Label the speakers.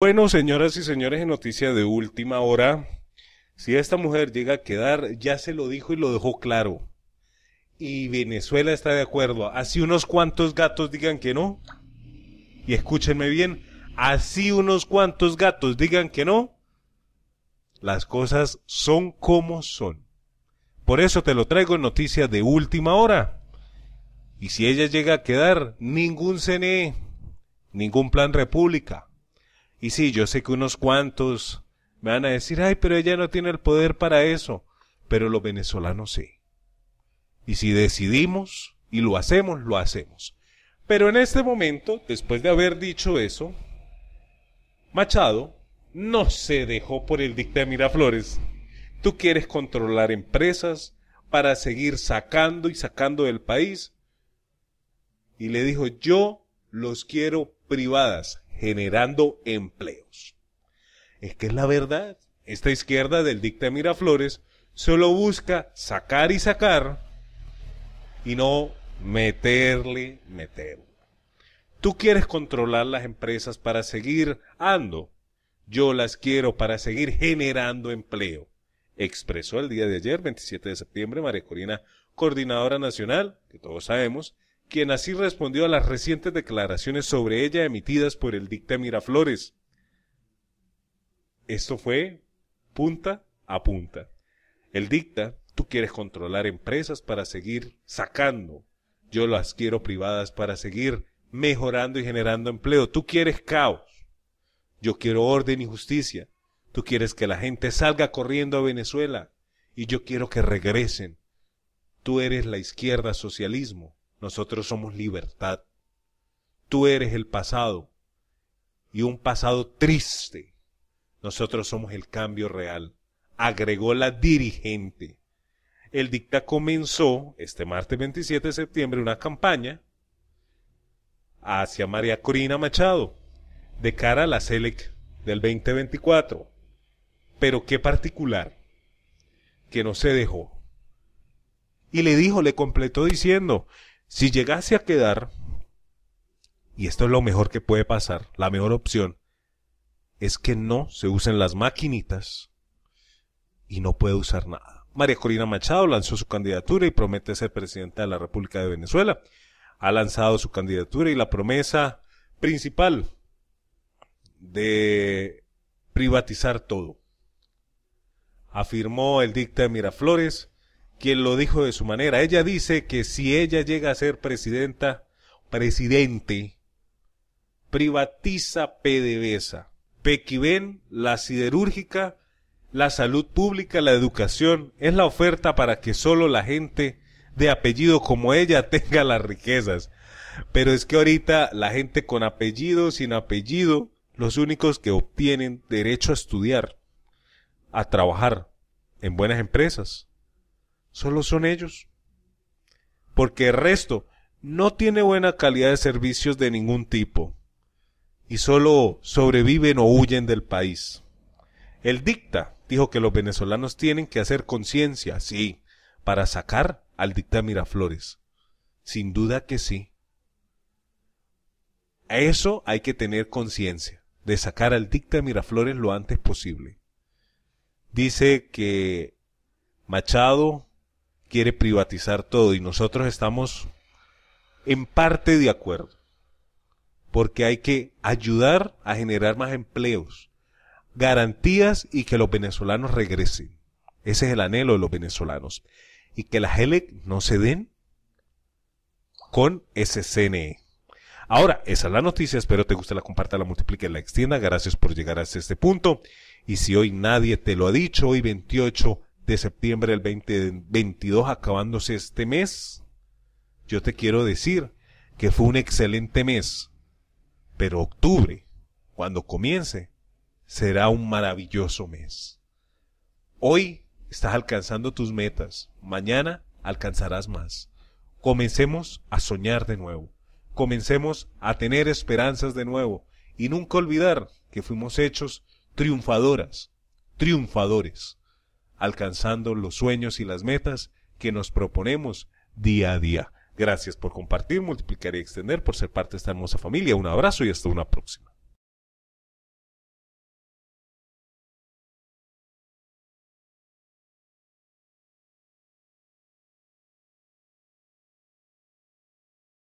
Speaker 1: Bueno, señoras y señores, en noticia de última hora, si esta mujer llega a quedar, ya se lo dijo y lo dejó claro. Y Venezuela está de acuerdo. Así unos cuantos gatos digan que no. Y escúchenme bien, así unos cuantos gatos digan que no. Las cosas son como son. Por eso te lo traigo en noticias de última hora. Y si ella llega a quedar, ningún CNE, ningún plan república, y sí, yo sé que unos cuantos me van a decir, ay, pero ella no tiene el poder para eso, pero los venezolanos sí. Y si decidimos y lo hacemos, lo hacemos. Pero en este momento, después de haber dicho eso, Machado no se dejó por el dicta de Miraflores. Tú quieres controlar empresas para seguir sacando y sacando del país. Y le dijo, yo los quiero privadas, generando empleos. Es que es la verdad. Esta izquierda del dicta Miraflores solo busca sacar y sacar y no meterle, meterle. Tú quieres controlar las empresas para seguir ando. Yo las quiero para seguir generando empleo. Expresó el día de ayer, 27 de septiembre, María Corina, coordinadora nacional, que todos sabemos, quien así respondió a las recientes declaraciones sobre ella emitidas por el dicta Miraflores. Esto fue punta a punta. El dicta, tú quieres controlar empresas para seguir sacando. Yo las quiero privadas para seguir mejorando y generando empleo. Tú quieres caos. Yo quiero orden y justicia. Tú quieres que la gente salga corriendo a Venezuela. Y yo quiero que regresen. Tú eres la izquierda socialismo. Nosotros somos libertad. Tú eres el pasado y un pasado triste. Nosotros somos el cambio real. Agregó la dirigente. El dicta comenzó este martes 27 de septiembre una campaña hacia María Corina Machado de cara a la SELEC del 2024. Pero qué particular que no se dejó. Y le dijo, le completó diciendo, si llegase a quedar, y esto es lo mejor que puede pasar, la mejor opción, es que no se usen las maquinitas y no puede usar nada. María Corina Machado lanzó su candidatura y promete ser presidenta de la República de Venezuela. Ha lanzado su candidatura y la promesa principal de privatizar todo. Afirmó el dicta de Miraflores quien lo dijo de su manera. Ella dice que si ella llega a ser presidenta, presidente, privatiza PDVSA, Pequiven, la siderúrgica, la salud pública, la educación, es la oferta para que solo la gente de apellido como ella tenga las riquezas. Pero es que ahorita la gente con apellido, sin apellido, los únicos que obtienen derecho a estudiar, a trabajar en buenas empresas, solo son ellos. Porque el resto no tiene buena calidad de servicios de ningún tipo y solo sobreviven o huyen del país. El dicta dijo que los venezolanos tienen que hacer conciencia, sí, para sacar al dicta Miraflores. Sin duda que sí. A eso hay que tener conciencia, de sacar al dicta Miraflores lo antes posible. Dice que Machado quiere privatizar todo y nosotros estamos en parte de acuerdo, porque hay que ayudar a generar más empleos, garantías y que los venezolanos regresen. Ese es el anhelo de los venezolanos. Y que las ELEC no se den con SCNE. E. Ahora, esa es la noticia. Espero te guste, la comparta, la multiplique, la extienda. Gracias por llegar hasta este punto. Y si hoy nadie te lo ha dicho, hoy 28 de septiembre del 2022, acabándose este mes, yo te quiero decir que fue un excelente mes, pero octubre, cuando comience, será un maravilloso mes. Hoy estás alcanzando tus metas, mañana alcanzarás más. Comencemos a soñar de nuevo, comencemos a tener esperanzas de nuevo y nunca olvidar que fuimos hechos triunfadoras, triunfadores alcanzando los sueños y las metas que nos proponemos día a día. Gracias por compartir, multiplicar y extender, por ser parte de esta hermosa familia. Un abrazo y hasta una próxima.